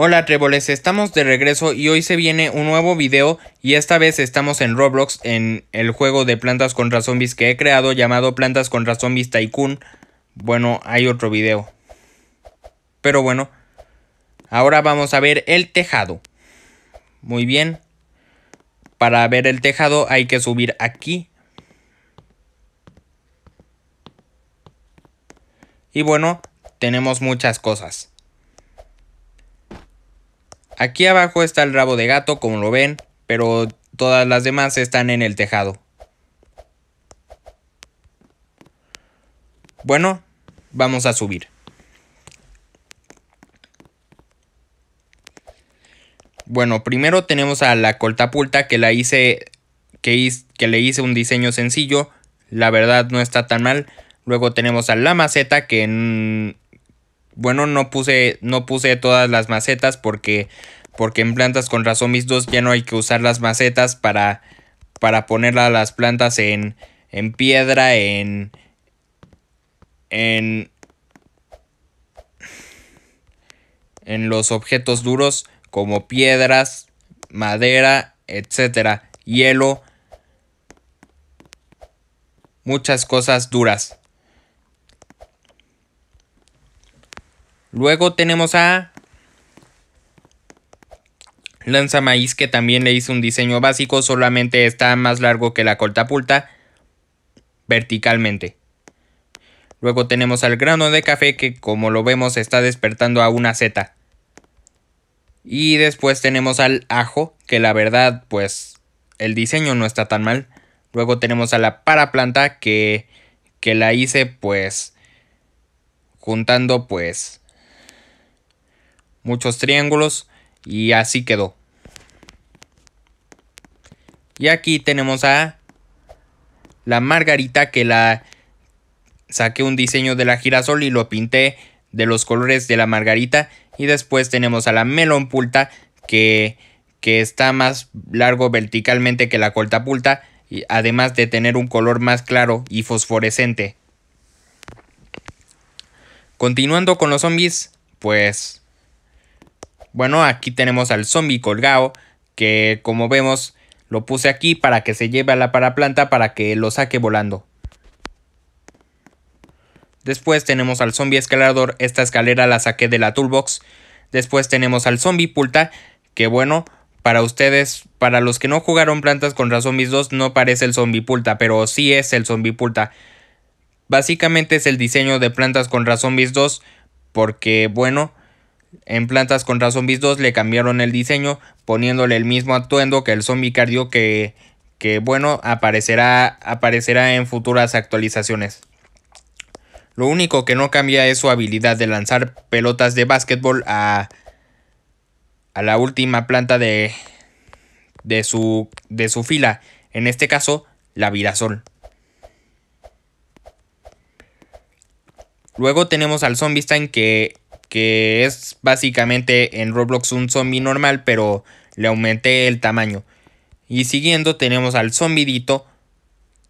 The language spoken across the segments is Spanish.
Hola tréboles, estamos de regreso y hoy se viene un nuevo video y esta vez estamos en Roblox en el juego de plantas contra zombies que he creado llamado Plantas contra Zombies Tycoon. Bueno, hay otro video. Pero bueno, ahora vamos a ver el tejado. Muy bien. Para ver el tejado hay que subir aquí. Y bueno, tenemos muchas cosas. Aquí abajo está el rabo de gato, como lo ven, pero todas las demás están en el tejado. Bueno, vamos a subir. Bueno, primero tenemos a la coltapulta que la hice que, que le hice un diseño sencillo. La verdad no está tan mal. Luego tenemos a la maceta que en bueno, no puse, no puse todas las macetas porque, porque en plantas con mis 2 ya no hay que usar las macetas para, para ponerlas las plantas en, en piedra, en, en, en los objetos duros como piedras, madera, etcétera, hielo, muchas cosas duras. Luego tenemos a Lanza Maíz que también le hice un diseño básico, solamente está más largo que la cortapulta verticalmente. Luego tenemos al grano de café que como lo vemos está despertando a una zeta. Y después tenemos al ajo que la verdad pues el diseño no está tan mal. Luego tenemos a la paraplanta que, que la hice pues juntando pues muchos triángulos y así quedó. Y aquí tenemos a la margarita que la saqué un diseño de la girasol y lo pinté de los colores de la margarita. Y después tenemos a la melón pulta que, está más largo verticalmente que la colta Y además de tener un color más claro y fosforescente. Continuando con los zombies, pues bueno, aquí tenemos al zombie colgado, que como vemos lo puse aquí para que se lleve a la paraplanta para que lo saque volando. Después tenemos al zombie escalador, esta escalera la saqué de la toolbox. Después tenemos al zombie pulta, que bueno, para ustedes, para los que no jugaron plantas con zombies 2 no parece el zombie pulta, pero sí es el zombie pulta. Básicamente es el diseño de plantas con zombies 2 porque bueno, en Plantas contra Zombies 2 le cambiaron el diseño poniéndole el mismo atuendo que el zombie cardio que, bueno, aparecerá, aparecerá en futuras actualizaciones. Lo único que no cambia es su habilidad de lanzar pelotas de básquetbol a, la última planta de, de, su, de su fila, en este caso la Virasol. Luego tenemos al Zombie Stein que que es básicamente en Roblox un zombie normal, pero le aumenté el tamaño. Y siguiendo tenemos al zombidito,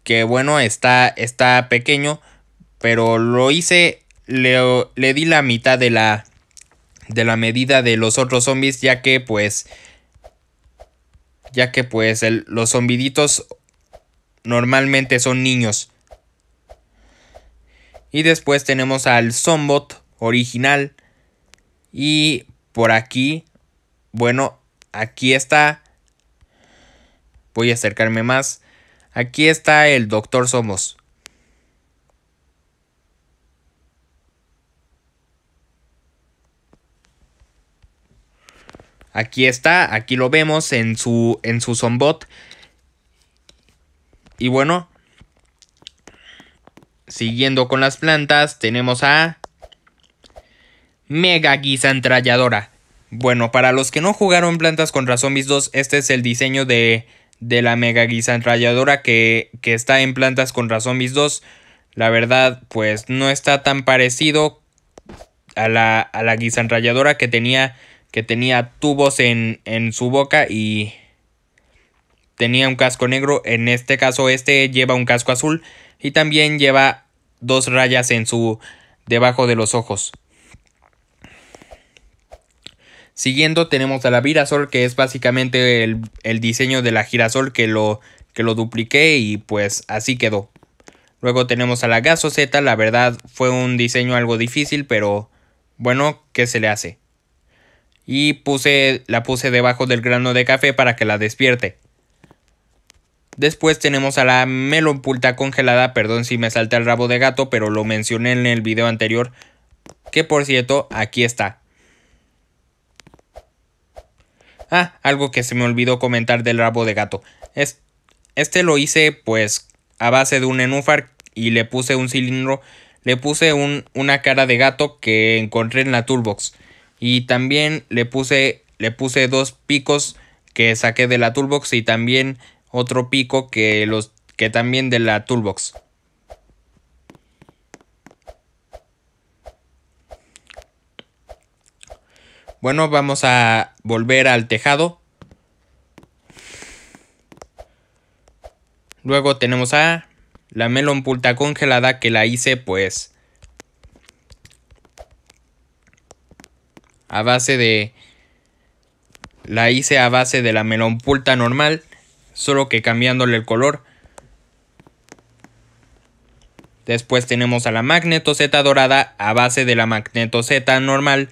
que bueno, está, está pequeño, pero lo hice, le, le di la mitad de la, de la medida de los otros zombies, ya que pues, ya que pues los zombiditos normalmente son niños. Y después tenemos al zombot original, y por aquí, bueno, aquí está. Voy a acercarme más. Aquí está el Doctor Somos. Aquí está, aquí lo vemos en su en su zombot. Y bueno, siguiendo con las plantas, tenemos a mega guisa Bueno, para los que no jugaron Plantas contra Zombies 2, este es el diseño de, de la mega guisa que, está en Plantas contra Zombies 2. La verdad, pues no está tan parecido a la, a guisa que tenía, que tenía tubos en, en su boca y tenía un casco negro. En este caso, este lleva un casco azul y también lleva dos rayas en su debajo de los ojos. Siguiendo tenemos a la Virasol, que es básicamente el, diseño de la girasol que lo, que lo dupliqué y pues así quedó. Luego tenemos a la Gaso Z, la verdad fue un diseño algo difícil pero bueno, ¿qué se le hace? Y puse, la puse debajo del grano de café para que la despierte. Después tenemos a la Melonpulta congelada, perdón si me salta el rabo de gato, pero lo mencioné en el video anterior, que por cierto, aquí está. Ah, algo que se me olvidó comentar del rabo de gato. este lo hice pues a base de un enúfar y le puse un cilindro, le puse una cara de gato que encontré en la toolbox. Y también le puse, le puse dos picos que saqué de la toolbox y también otro pico que, los, que también de la toolbox. Bueno, vamos a volver al tejado. Luego tenemos a la melón pulta congelada que la hice pues a base de la hice a base de la melón pulta normal, solo que cambiándole el color. Después tenemos a la magneto dorada a base de la magneto normal,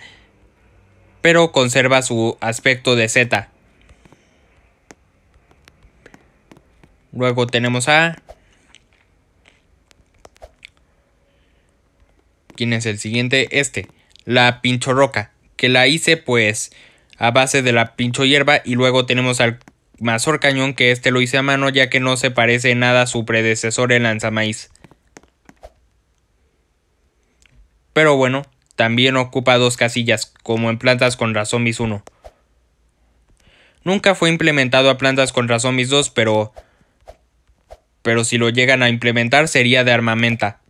pero conserva su aspecto de Z. Luego tenemos a... ¿Quién es el siguiente? Este, la pincho roca, que la hice pues a base de la pincho hierba y luego tenemos al Mazorcañón. cañón que este lo hice a mano ya que no se parece nada a su predecesor el lanzamaíz. Pero bueno, también ocupa dos casillas, como en plantas con zombies 1. Nunca fue implementado a plantas con Mis 2, pero pero si lo llegan a implementar sería de armamenta.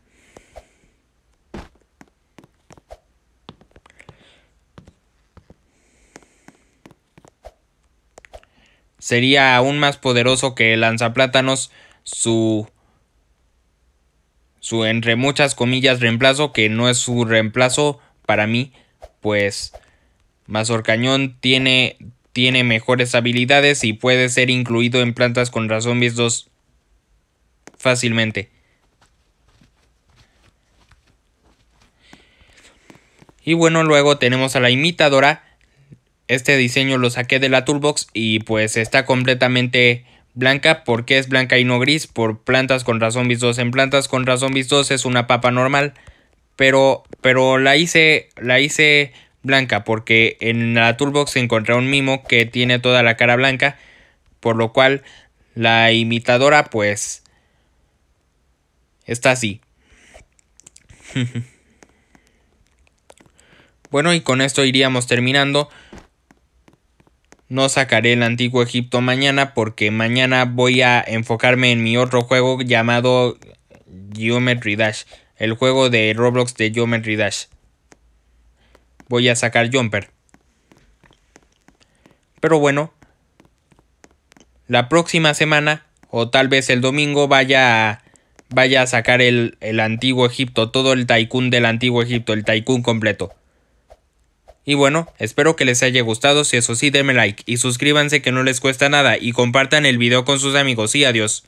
Sería aún más poderoso que el lanzaplátanos, su su entre muchas comillas reemplazo, que no es su reemplazo para mí, pues Mazorcañón tiene, tiene mejores habilidades y puede ser incluido en plantas contra zombies 2 fácilmente. Y bueno, luego tenemos a la imitadora. Este diseño lo saqué de la Toolbox y pues está completamente blanca. porque es blanca y no gris? Por plantas contra zombies 2. En plantas contra zombies 2 es una papa normal. Pero, pero la hice, la hice blanca porque en la toolbox encontré un mimo que tiene toda la cara blanca. Por lo cual la imitadora pues está así. bueno y con esto iríamos terminando no sacaré el Antiguo Egipto mañana porque mañana voy a enfocarme en mi otro juego llamado Geometry Dash, el juego de Roblox de Geometry Dash. Voy a sacar Jumper. Pero bueno, la próxima semana o tal vez el domingo vaya a, vaya a sacar el, el Antiguo Egipto, todo el Tycoon del Antiguo Egipto, el Tycoon completo. Y bueno, espero que les haya gustado, si eso sí denme like y suscríbanse que no les cuesta nada y compartan el video con sus amigos y adiós.